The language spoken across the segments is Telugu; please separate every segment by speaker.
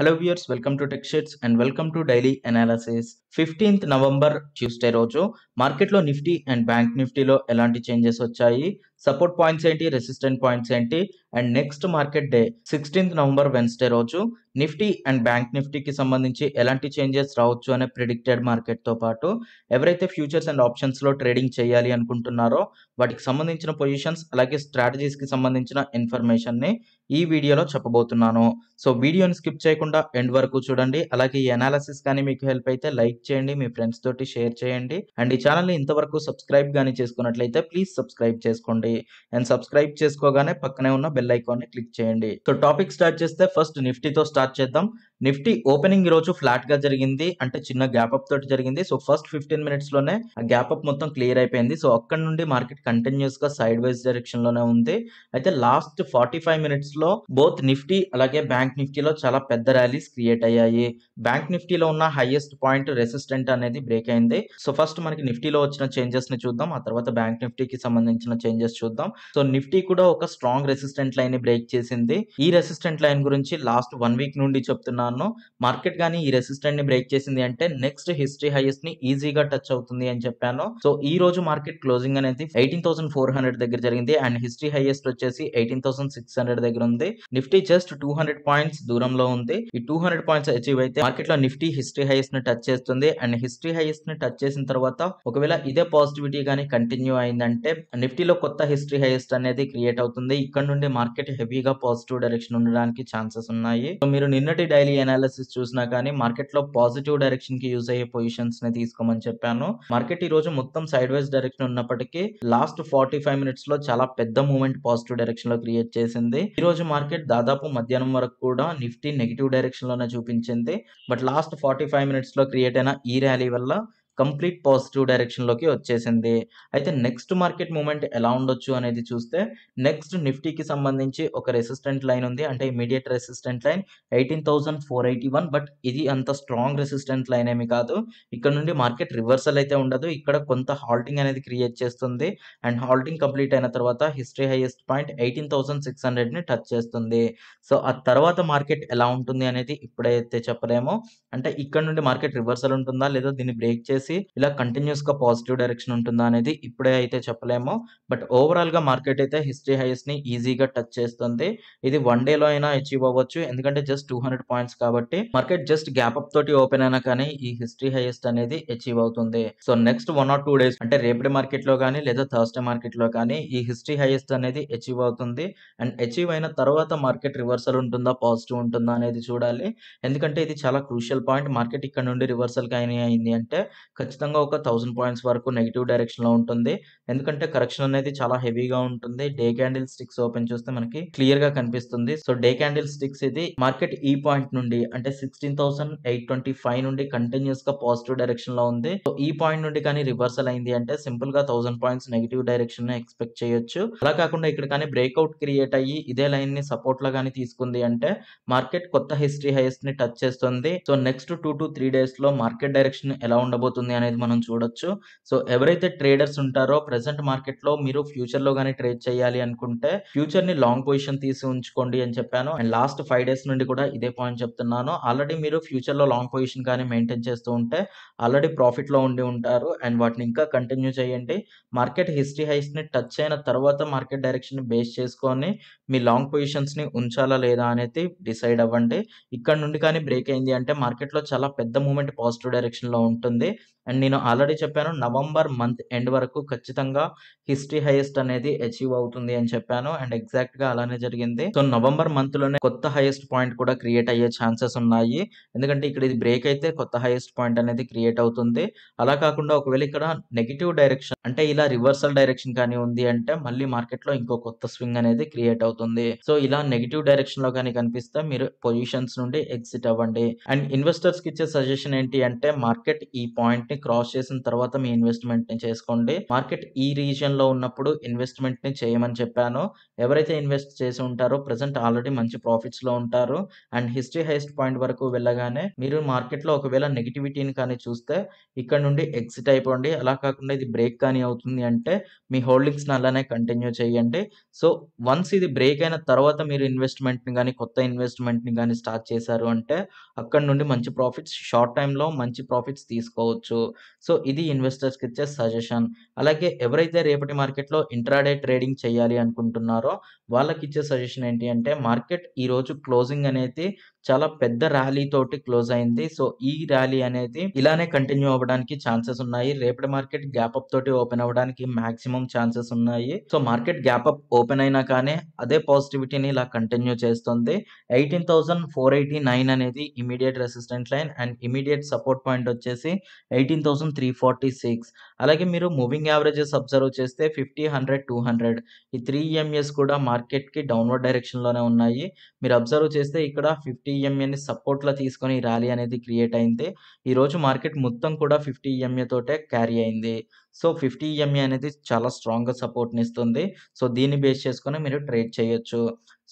Speaker 1: hello viewers welcome to tech షేట్స్ and welcome to daily analysis fifteenth November Tuesday రోజు మార్కెట్లో నిఫ్టీ అండ్ బ్యాంక్ నిఫ్టీలో ఎలాంటి చేంజెస్ వచ్చాయి సపోర్ట్ పాయింట్స్ ఏంటి రెసిస్టెంట్ పాయింట్స్ ఏంటి and next market day sixteenth November Wednesday రోజు నిఫ్టీ అండ్ బ్యాంక్ నిఫ్టీకి సంబంధించి ఎలాంటి చేంజెస్ రావచ్చు అనే ప్రిడిక్టెడ్ మార్కెట్తో పాటు ఎవరైతే ఫ్యూచర్స్ అండ్ ఆప్షన్స్లో ట్రేడింగ్ చేయాలి అనుకుంటున్నారో వాటికి సంబంధించిన పొజిషన్స్ అలాగే స్ట్రాటజీస్కి సంబంధించిన ఇన్ఫర్మేషన్ని ఈ వీడియోలో చెప్పబోతున్నాను సో వీడియోని స్కిప్ చేయకుండా ఎండ్ వరకు చూడండి అలాగే ఈ అనాలసిస్ కానీ మీకు హెల్ప్ అయితే లైక్ చేయండి మీ ఫ్రెండ్స్ తోటి షేర్ చేయండి అండ్ ఈ ఛానల్ని ఇంతవరకు సబ్స్క్రైబ్ కానీ చేసుకున్నట్లయితే ప్లీజ్ సబ్స్క్రైబ్ చేసుకోండి చేసుకోండి అండ్ సబ్స్క్రైబ్ చేసుకోగానే పక్కనే ఉన్న బెల్ ఐకాన్ని క్లిక్ చేయండి సో టాపిక్ స్టార్ట్ చేస్తే ఫస్ట్ నిఫ్టీతో స్టార్ట్ చేద్దాం నిఫ్టీ ఓపెనింగ్ ఈ రోజు ఫ్లాట్ గా జరిగింది అంటే చిన్న గ్యాప్ అప్ తోటి జరిగింది సో ఫస్ట్ ఫిఫ్టీన్ మినిట్స్ లోనే ఆ గ్యాప్ అప్ మొత్తం క్లియర్ అయిపోయింది సో అక్కడ నుండి మార్కెట్ కంటిన్యూస్ గా సైడ్ వైజ్ డైరెక్షన్ లోనే ఉంది అయితే లాస్ట్ ఫార్టీ ఫైవ్ మినిట్స్ లో బోత్ నిఫ్టీ అలాగే బ్యాంక్ నిఫ్టీలో చాలా పెద్ద ర్యాలీస్ క్రియేట్ అయ్యాయి బ్యాంక్ నిఫ్టీలో ఉన్న హైయెస్ట్ పాయింట్ రెసిస్టెంట్ అనేది బ్రేక్ అయింది సో ఫస్ట్ మనకి నిఫ్టీలో వచ్చిన చేంజెస్ ని చూద్దాం ఆ తర్వాత బ్యాంక్ నిఫ్టీకి సంబంధించిన చేంజెస్ చూద్దాం సో నిఫ్టీ కూడా ఒక స్ట్రాంగ్ రెసిస్టెంట్ లైన్ ని బ్రేక్ చేసింది ఈ రెసిస్టెంట్ లైన్ గురించి లాస్ట్ వన్ వీక్ నుండి చెప్తున్నా అనుకున్నాను మార్కెట్ గానీ ఈ రెసిస్టెంట్ ని బ్రేక్ చేసింది అంటే నెక్స్ట్ హిస్టరీ హైయెస్ట్ ని ఈజీగా టచ్ అవుతుంది అని చెప్పాను సో ఈ రోజు మార్కెట్ క్లోజింగ్ అనేది ఎయిటీన్ థౌసండ్ ఫోర్ హండ్రెడ్ దగ్గర జరిగింది అండ్ హిస్టరీ హైయెస్ట్ వచ్చేసి ఎయిటీన్ థౌసండ్ సిక్స్ హండ్రెడ్ దగ్గర ఉంది Nifty just two hundred points దూరంలో ఉంది ఈ టూ హండ్రెడ్ పాయింట్స్ అచీవ్ అయితే మార్కెట్ లో నిఫ్టీ హిస్టరీ హైయెస్ట్ ని టచ్ చేస్తుంది అండ్ హిస్టరీ హైయెస్ట్ ని టచ్ చేసిన తర్వాత ఒకవేళ ఇదే పాజిటివిటీ కానీ కంటిన్యూ అయిందంటే నిఫ్టీలో కొత్త హిస్టరీ హైయెస్ట్ అనేది క్రియేట్ అవుతుంది ఇక్కడ నుండి మార్కెట్ హెవీగా పాజిటివ్ డైరెక్షన్ ఉండడానికి ఛాన్సెస్ ఉన్నాయి సో మీరు నిన్నటి డైలీ ఎనాలిసిస్ చూసినా కానీ మార్కెట్లో పాజిటివ్ డైరెక్షన్ కి యూజ్ అయ్యే పొజిషన్స్ ని తీసుకోమని చెప్పాను మార్కెట్ ఈ రోజు మొత్తం సైడ్ వైజ్ డైరెక్షన్ ఉన్నప్పటికీ లాస్ట్ ఫార్టీ ఫైవ్ మినిట్స్ లో చాలా పెద్ద మూమెంట్ పాజిటివ్ డైరెక్షన్లో క్రియేట్ చేసింది ఈ రోజు మార్కెట్ దాదాపు మధ్యాహ్నం వరకు కూడా నిఫ్టీ నెగిటివ్ లోనే చూపించింది బట్ లాస్ట్ ఫార్టీ ఫైవ్ మినిట్స్లో క్రియేట్ అయిన ఈ ర్యాలీ వల్ల కంప్లీట్ పాజిటివ్ డైరెక్షన్లోకి వచ్చేసింది అయితే నెక్స్ట్ మార్కెట్ మూమెంట్ ఎలా ఉండొచ్చు అనేది చూస్తే నెక్స్ట్ నిఫ్టీకి సంబంధించి ఒక రెసిస్టెంట్ లైన్ ఉంది అంటే immediate resistant line eighteen thousand four eighty one but ఇది అంత స్ట్రాంగ్ రెసిస్టెంట్ లైన్ ఏమి కాదు ఇక్కడ నుండి మార్కెట్ రివర్సల్ అయితే ఉండదు ఇక్కడ కొంత హాల్టింగ్ అనేది క్రియేట్ చేస్తుంది అండ్ హాల్టింగ్ కంప్లీట్ అయిన తర్వాత హిస్టరీ హైయెస్ట్ పాయింట్ ఎయిటీన్ ని సిక్స్ టచ్ చేస్తుంది సో ఆ తర్వాత మార్కెట్ ఎలా ఉంటుంది అనేది ఇప్పుడైతే చెప్పలేము అంటే ఇక్కడ నుండి మార్కెట్ రివర్సల్ ఉంటుందా లేదా దీన్ని బ్రేక్ చేసి చేసి ఇలా కంటిన్యూస్ గా పాజిటివ్ డైరెక్షన్ ఉంటుందా అనేది ఇప్పుడే అయితే చెప్పలేము బట్ ఓవరాల్ గా మార్కెట్ అయితే హిస్టరీ హైస్ ని ఈజీగా టచ్ చేస్తుంది ఇది వన్ డే లో అయినా అచీవ్ అవ్వచ్చు ఎందుకంటే జస్ట్ టూ హండ్రెడ్ పాయింట్స్ కాబట్టి మార్కెట్ జస్ట్ గ్యాప్ అప్ తోటి ఓపెన్ అయినా కానీ ఈ హిస్టరీ హైయెస్ట్ అనేది అచీవ్ అవుతుంది so next one or two days అంటే రేపటి మార్కెట్ లో కానీ లేదా థర్స్డే మార్కెట్ లో కానీ ఈ హిస్టరీ హైయెస్ట్ అనేది అచీవ్ అవుతుంది అండ్ అచీవ్ అయిన తర్వాత మార్కెట్ రివర్సల్ ఉంటుందా పాజిటివ్ ఉంటుందా అనేది చూడాలి ఎందుకంటే ఇది చాలా క్రూషియల్ పాయింట్ మార్కెట్ ఇక్కడ నుండి రివర్సల్ కానీ అయింది అంటే ఖచ్చితంగా ఒక థౌజండ్ పాయింట్స్ వరకు నెగిటివ్ డైరెక్షన్లో ఉంటుంది ఎందుకంటే కరెక్షన్ అనేది చాలా హెవీగా ఉంటుంది డే క్యాండిల్ స్టిక్స్ ఓపెన్ చూస్తే మనకి క్లియర్గా కనిపిస్తుంది సో డే క్యాండిల్ స్టిక్స్ ఇది మార్కెట్ ఈ పాయింట్ నుండి అంటే sixteen thousand eight twenty five నుండి కంటిన్యూస్ గా పాజిటివ్ డైరెక్షన్ లో ఉంది సో ఈ పాయింట్ నుండి కానీ రివర్సల్ అయింది అంటే సింపుల్ గా thousand points negative direction expect చేయొచ్చు అలా కాకుండా ఇక్కడ కానీ బ్రేక్అవుట్ క్రియేట్ అయ్యి ఇదే లైన్ ని సపోర్ట్ లా కానీ తీసుకుంది అంటే మార్కెట్ కొత్త హిస్టరీ హైయెస్ట్ ని టచ్ చేస్తుంది so next two to three days లో మార్కెట్ డైరెక్షన్ ఎలా ఉండబోతుంది ఉంది అనేది మనం చూడొచ్చు సో ఎవరైతే ట్రేడర్స్ ఉంటారో ప్రజెంట్ మార్కెట్లో మీరు ఫ్యూచర్లో కానీ ట్రేడ్ చేయాలి అనుకుంటే ఫ్యూచర్ని లాంగ్ పొజిషన్ తీసి ఉంచుకోండి అని చెప్పాను అండ్ లాస్ట్ ఫైవ్ డేస్ నుండి కూడా ఇదే పాయింట్ చెప్తున్నాను ఆల్రెడీ మీరు ఫ్యూచర్లో లాంగ్ పొజిషన్ కానీ మెయింటైన్ చేస్తూ ఉంటే ఆల్రెడీ ప్రాఫిట్లో ఉండి ఉంటారు అండ్ వాటిని ఇంకా కంటిన్యూ చేయండి మార్కెట్ హిస్టరీ హైస్ని టచ్ అయిన తర్వాత మార్కెట్ డైరెక్షన్ ని బేస్ చేసుకొని మీ లాంగ్ పొజిషన్స్ని ఉంచాలా లేదా అనేది డిసైడ్ అవ్వండి ఇక్కడ నుండి కానీ బ్రేక్ అయింది అంటే మార్కెట్లో చాలా పెద్ద మూమెంట్ పాజిటివ్ డైరెక్షన్ లో ఉంటుంది అండ్ నేను ఆల్రెడీ చెప్పాను నవంబర్ మంత్ ఎండ్ వరకు ఖచ్చితంగా హిస్టరీ హైయెస్ట్ అనేది అచీవ్ అవుతుంది అని చెప్పాను అండ్ ఎగ్జాక్ట్ గా అలానే జరిగింది సో నవంబర్ మంత్ లోనే కొత్త హైయెస్ట్ పాయింట్ కూడా క్రియేట్ అయ్యే ఛాన్సెస్ ఉన్నాయి ఎందుకంటే ఇక్కడ ఇది బ్రేక్ అయితే కొత్త హైయెస్ట్ పాయింట్ అనేది క్రియేట్ అవుతుంది అలా కాకుండా ఒకవేళ ఇక్కడ నెగిటివ్ డైరెక్షన్ అంటే ఇలా రివర్సల్ డైరెక్షన్ కానీ ఉంది అంటే మళ్ళీ మార్కెట్ లో ఇంకో కొత్త స్వింగ్ అనేది క్రియేట్ అవుతుంది సో ఇలా నెగిటివ్ డైరెక్షన్ లో కానీ కనిపిస్తే మీరు పొజిషన్స్ నుండి ఎగ్జిట్ అవ్వండి అండ్ ఇన్వెస్టర్స్ కి ఇచ్చే సజెషన్ ఏంటి అంటే మార్కెట్ ఈ పాయింట్ ని క్రాస్ చేసిన తర్వాత మీ ఇన్వెస్ట్మెంట్ ని చేసుకోండి మార్కెట్ ఈ రీజియన్ లో ఉన్నప్పుడు ఇన్వెస్ట్మెంట్ ని చేయమని చెప్పాను ఎవరైతే ఇన్వెస్ట్ చేసి ఉంటారో ప్రజెంట్ ఆల్రెడీ మంచి ప్రాఫిట్స్ లో ఉంటారు అండ్ హిస్టరీ హైస్ట్ పాయింట్ వరకు వెళ్ళగానే మీరు మార్కెట్ లో ఒకవేళ నెగిటివిటీని కానీ చూస్తే ఇక్కడ నుండి ఎగ్జిట్ అయిపోండి అలా కాకుండా ఇది బ్రేక్ కానీ అవుతుంది అంటే మీ హోల్డింగ్స్ ని అలానే కంటిన్యూ చేయండి సో వన్స్ ఇది బ్రేక్ అయిన తర్వాత మీరు ఇన్వెస్ట్మెంట్ ని కానీ కొత్త ఇన్వెస్ట్మెంట్ ని కానీ స్టార్ట్ చేశారు అంటే అక్కడ నుండి మంచి ప్రాఫిట్స్ షార్ట్ టైంలో మంచి ప్రాఫిట్స్ తీసుకోవచ్చు సో ఇది ఇన్వెస్టర్స్కి ఇచ్చే సజెషన్ అలాగే ఎవరైతే రేపటి మార్కెట్లో ఇంట్రాడే ట్రేడింగ్ చేయాలి అనుకుంటున్నారో వాళ్ళకి ఇచ్చే సజెషన్ ఏంటి అంటే మార్కెట్ ఈరోజు క్లోజింగ్ అనేది చాలా పెద్ద ర్యాలీతోటి క్లోజ్ అయింది సో ఈ ర్యాలీ అనేది ఇలానే కంటిన్యూ అవ్వడానికి ఛాన్సెస్ ఉన్నాయి రేపటి మార్కెట్ గ్యాప్ అప్ తోటి ఓపెన్ అవ్వడానికి మాక్సిమం ఛాన్సెస్ ఉన్నాయి so market gap up open అయినా కానీ అదే పాజిటివిటీని ఇలా కంటిన్యూ చేస్తుంది eighteen thousand four eighty nine అనేది immediate resistant line and immediate support point వచ్చేసి eighteen thousand three forty six అలాగే మీరు మూవింగ్ యావరేజెస్ అబ్జర్వ్ చేస్తే ఫిఫ్టీ హండ్రెడ్ టూ హండ్రెడ్ ఈ త్రీ ఎంఎస్ e కూడా మార్కెట్కి డౌన్వర్డ్ డైరెక్షన్లోనే ఉన్నాయి మీరు అబ్జర్వ్ చేస్తే ఇక్కడ ఫిఫ్టీ ఫిఫ్టీ ఎంఏని e లో తీసుకొని ర్యాలీ అనేది క్రియేట్ అయింది ఈరోజు మార్కెట్ మొత్తం కూడా ఫిఫ్టీ ఎంఏ e తోటే క్యారీ అయింది సో ఫిఫ్టీ ఎంఏ e అనేది చాలా స్ట్రాంగ్గా సపోర్ట్ని ఇస్తుంది సో దీన్ని బేస్ చేసుకొని మీరు ట్రేడ్ చేయొచ్చు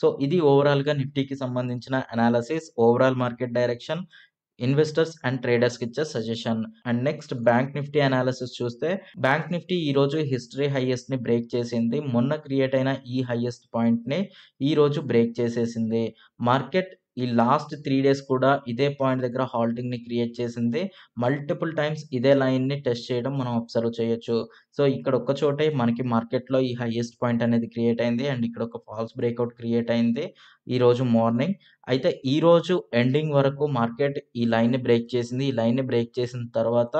Speaker 1: సో ఇది ఓవరాల్గా నిఫ్టీకి సంబంధించిన analysis overall market direction investors and ట్రేడర్స్కి ఇచ్చే suggestion and next bank Nifty analysis చూస్తే బ్యాంక్ నిఫ్టీ ఈరోజు హిస్టరీ ని బ్రేక్ చేసింది మొన్న క్రియేట్ అయిన ఈ హైయెస్ట్ పాయింట్ని రోజు బ్రేక్ చేసేసింది మార్కెట్ ఈ లాస్ట్ త్రీ డేస్ కూడా ఇదే పాయింట్ దగ్గర హాల్టింగ్ని క్రియేట్ చేసింది మల్టిపుల్ టైమ్స్ ఇదే లైన్ని టెస్ట్ చేయడం మనం అబ్జర్వ్ చేయొచ్చు సో ఇక్కడ ఒక్క చోటే మనకి మార్కెట్లో ఈ హైయెస్ట్ పాయింట్ అనేది క్రియేట్ అయింది అండ్ ఇక్కడ ఒక ఫాల్స్ బ్రేక్అవుట్ క్రియేట్ అయింది ఈరోజు మార్నింగ్ అయితే ఈరోజు ఎండింగ్ వరకు మార్కెట్ ఈ లైన్ ని బ్రేక్ చేసింది ఈ లైన్ ని బ్రేక్ చేసిన తర్వాత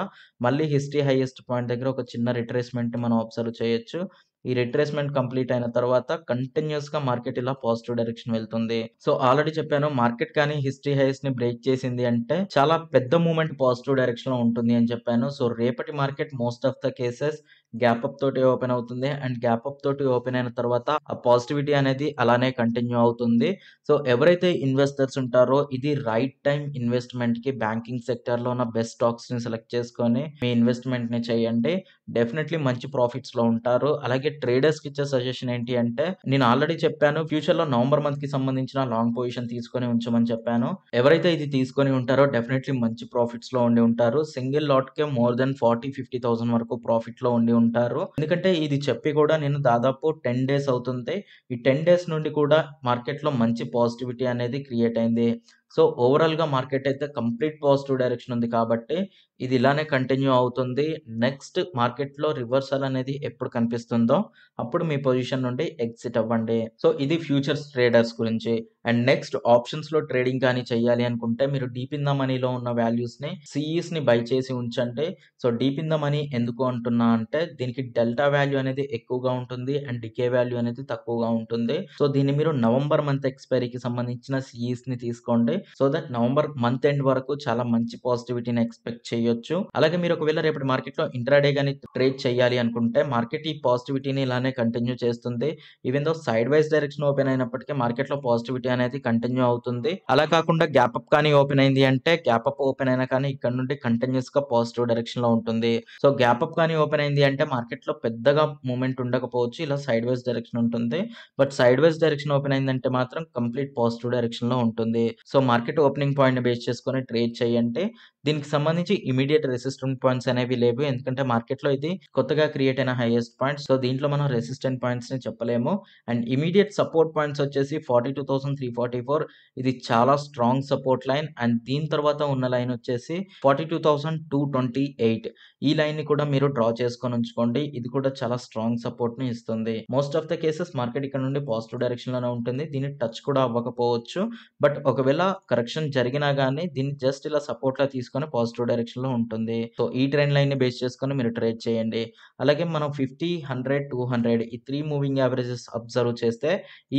Speaker 1: మళ్ళీ హిస్టరీ హైయెస్ట్ పాయింట్ దగ్గర ఒక చిన్న రిట్రేస్మెంట్ మనం అబ్జర్వ్ చేయొచ్చు ఈ రిట్రేస్మెంట్ కంప్లీట్ అయిన తర్వాత కంటిన్యూస్ గా మార్కెట్ ఇలా పాజిటివ్ డైరెక్షన్ వెళ్తుంది సో ఆల్రెడీ చెప్పాను మార్కెట్ కానీ హిస్టరీ హైస్ ని బ్రేక్ చేసింది అంటే చాలా పెద్ద మూమెంట్ పాజిటివ్ డైరెక్షన్ లో ఉంటుంది అని చెప్పాను సో రేపటి market most of the cases gap up తోటి ఓపెన్ అవుతుంది అండ్ గ్యాప్ అప్ తోటి ఓపెన్ అయిన తర్వాత ఆ పాజిటివిటీ అనేది అలానే కంటిన్యూ అవుతుంది సో ఎవరైతే ఇన్వెస్టర్స్ ఉంటారో ఇది రైట్ టైం ఇన్వెస్ట్మెంట్ కి బ్యాంకింగ్ సెక్టర్ లో ఉన్న బెస్ట్ స్టాక్స్ ని సెలెక్ట్ చేసుకొని మీ ఇన్వెస్ట్మెంట్ ని చేయండి డెఫినెట్లీ మంచి ప్రాఫిట్స్ లో ఉంటారు అలాగే ట్రేడర్స్ కి ఇచ్చే సజెషన్ ఏంటి అంటే నేను ఆల్రెడీ చెప్పాను ఫ్యూచర్ లో నవంబర్ మంత్ కి సంబంధించిన లాంగ్ పొజిషన్ తీసుకొని ఉంచమని చెప్పాను ఎవరైతే ఇది తీసుకొని ఉంటారో డెఫినెట్లీ మంచి ప్రాఫిట్స్ లో ఉండి ఉంటారు సింగిల్ లాట్ కే more than forty fifty thousand వరకు ప్రాఫిట్ లో ఉండి ఉంటారు ఎందుకంటే ఇది చెప్పి కూడా నేను దాదాపు టెన్ డేస్ అవుతుంది ఈ టెన్ డేస్ నుండి కూడా మార్కెట్లో మంచి పాజిటివిటీ అనేది క్రియేట్ అయింది సో ఓవరాల్గా మార్కెట్ అయితే కంప్లీట్ పాజిటివ్ డైరెక్షన్ ఉంది కాబట్టి ఇది ఇలానే కంటిన్యూ అవుతుంది నెక్స్ట్ మార్కెట్లో రివర్సల్ అనేది ఎప్పుడు కనిపిస్తుందో అప్పుడు మీ పొజిషన్ నుండి ఎగ్జిట్ అవ్వండి సో ఇది ఫ్యూచర్స్ ట్రేడర్స్ గురించి అండ్ నెక్స్ట్ ఆప్షన్స్ లో ట్రేడింగ్ కానీ చేయాలి అనుకుంటే మీరు డీప్ ఇన్ ద మనీలో ఉన్న వాల్యూస్ ని సిఈస్ ని బై చేసి ఉంచండి so deep in the money ఎందుకు అంటున్నా అంటే దీనికి డెల్టా వాల్యూ అనేది ఎక్కువగా ఉంటుంది అండ్ డికే వాల్యూ అనేది తక్కువగా ఉంటుంది సో దీన్ని మీరు నవంబర్ మంత్ ఎక్స్పైరీకి సంబంధించిన సిఈస్ e ని తీసుకోండి so that November month end వరకు చాలా మంచి పాజిటివిటీని ఎక్స్పెక్ట్ చేయండి చేయొచ్చు అలాగే మీరు ఒకవేళ రేపటి మార్కెట్ లో ఇంట్రాడే కానీ ట్రేడ్ చేయాలి అనుకుంటే మార్కెట్ ఈ పాజిటివిటీని ఇలానే కంటిన్యూ చేస్తుంది even though sideways direction open అయినప్పటికీ మార్కెట్ లో పాజిటివిటీ అనేది కంటిన్యూ అవుతుంది అలా కాకుండా గ్యాప్ అప్ కానీ ఓపెన్ అయింది అంటే గ్యాప్ అప్ ఓపెన్ అయినా కానీ ఇక్కడ నుండి కంటిన్యూస్ గా పాజిటివ్ డైరెక్షన్ లో ఉంటుంది సో గ్యాప్ అప్ కానీ ఓపెన్ అయింది అంటే మార్కెట్ లో పెద్దగా మూమెంట్ ఉండకపోవచ్చు ఇలా సైడ్ వైజ్ డైరెక్షన్ ఉంటుంది but sideways direction open అయిందంటే మాత్రం కంప్లీట్ పాజిటివ్ డైరెక్షన్ లో ఉంటుంది so market opening point base చేసుకొని ట్రేడ్ చేయండి దీనికి సంబంధించి ఇమీడియట్ రెసిస్టెంట్ పాయింట్స్ అనేవి లేవు ఎందుకంటే మార్కెట్లో ఇది కొత్తగా క్రియేట్ అయిన హైయెస్ట్ పాయింట్స్ సో దీంట్లో మనం రెసిస్టెంట్ పాయింట్స్ ని చెప్పలేము అండ్ ఇమీడియట్ సపోర్ట్ పాయింట్స్ వచ్చేసి forty two thousand three forty four ఇది చాలా స్ట్రాంగ్ సపోర్ట్ లైన్ అండ్ దీని తర్వాత ఉన్న లైన్ వచ్చేసి forty two thousand two twenty eight ఈ లైన్ ని కూడా మీరు డ్రా చేసుకొని ఉంచుకోండి ఇది కూడా చాలా స్ట్రాంగ్ సపోర్ట్ ని ఇస్తుంది most of the cases market ఇక్కడ నుండి పాజిటివ్ డైరెక్షన్ లోనే ఉంటుంది దీన్ని టచ్ కూడా అవ్వకపోవచ్చు బట్ ఒకవేళ కరెక్షన్ జరిగినా గానీ దీన్ని జస్ట్ ఇలా సపోర్ట్ లా తీసుకుని చేసుకొని పాజిటివ్ లో ఉంటుంది సో ఈ ట్రెండ్ ని బేస్ చేసుకొని మీరు ట్రేడ్ చేయండి అలాగే మనం ఫిఫ్టీ హండ్రెడ్ టూ హండ్రెడ్ ఈ త్రీ మూవింగ్ యావరేజెస్ అబ్జర్వ్ చేస్తే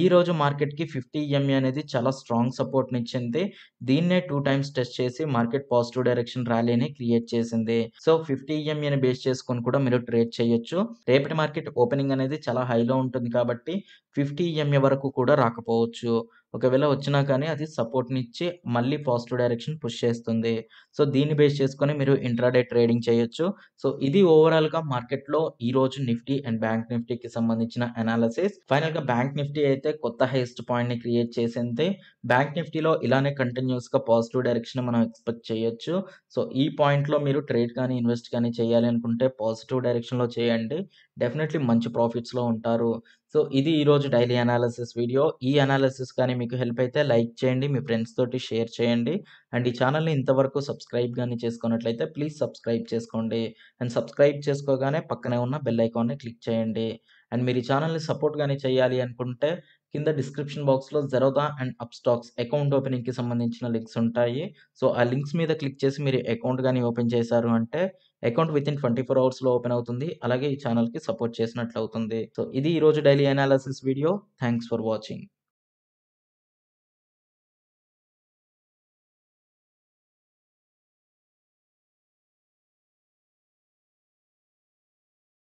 Speaker 1: ఈ రోజు మార్కెట్ కి ఫిఫ్టీ ఎంఏ అనేది చాలా స్ట్రాంగ్ సపోర్ట్ని ఇచ్చింది దీన్నే టూ టైమ్స్ టెస్ట్ చేసి మార్కెట్ పాజిటివ్ డైరెక్షన్ ర్యాలీని క్రియేట్ చేసింది సో ఫిఫ్టీ ని బేస్ చేసుకొని కూడా మీరు ట్రేడ్ చేయొచ్చు రేపటి మార్కెట్ ఓపెనింగ్ అనేది చాలా హైలో ఉంటుంది కాబట్టి ఫిఫ్టీ ఎంఏ వరకు కూడా రాకపోవచ్చు ఒకవేళ వచ్చినా కానీ అది సపోర్ట్ని ఇచ్చి మళ్ళీ పాజిటివ్ డైరెక్షన్ పుష్ చేస్తుంది సో దీన్ని బేస్ చేసుకొని మీరు ఇంట్రాడే ట్రేడింగ్ చేయొచ్చు సో ఇది ఓవరాల్గా మార్కెట్లో ఈ రోజు నిఫ్టీ అండ్ బ్యాంక్ నిఫ్టీకి సంబంధించిన అనాలసిస్ ఫైనల్గా బ్యాంక్ నిఫ్టీ అయితే కొత్త హైయెస్ట్ పాయింట్ని క్రియేట్ చేసింది బ్యాంక్ నిఫ్టీలో ఇలానే కంటిన్యూస్గా పాజిటివ్ డైరెక్షన్ మనం ఎక్స్పెక్ట్ చేయొచ్చు సో ఈ పాయింట్లో మీరు ట్రేడ్ కానీ ఇన్వెస్ట్ కానీ చేయాలి అనుకుంటే పాజిటివ్ డైరెక్షన్లో చేయండి డెఫినెట్లీ మంచి ప్రాఫిట్స్లో ఉంటారు సో ఇది ఈరోజు డైలీ అనాలిసిస్ వీడియో ఈ అనాలిసిస్ కానీ మీకు హెల్ప్ అయితే లైక్ చేయండి మీ ఫ్రెండ్స్ తోటి షేర్ చేయండి అండ్ ఈ ఛానల్ని ఇంతవరకు సబ్స్క్రైబ్ కానీ చేసుకున్నట్లయితే ప్లీజ్ సబ్స్క్రైబ్ చేసుకోండి అండ్ సబ్స్క్రైబ్ చేసుకోగానే పక్కనే ఉన్న బెల్ ఐకాన్ని క్లిక్ చేయండి అండ్ మీరు ఈ ఛానల్ని సపోర్ట్ కానీ చేయాలి అనుకుంటే కింద డిస్క్రిప్షన్ బాక్స్లో Zerodha and Upstox account ఓపెనింగ్కి సంబంధించిన లింక్స్ ఉంటాయి సో ఆ లింక్స్ మీద క్లిక్ చేసి మీరు అకౌంట్ కానీ ఓపెన్ చేశారు అంటే account within twenty four అవర్స్లో ఓపెన్ అవుతుంది అలాగే ఈ ఛానల్కి సపోర్ట్ చేసినట్లు అవుతుంది సో ఇది ఈరోజు daily analysis video thanks for watching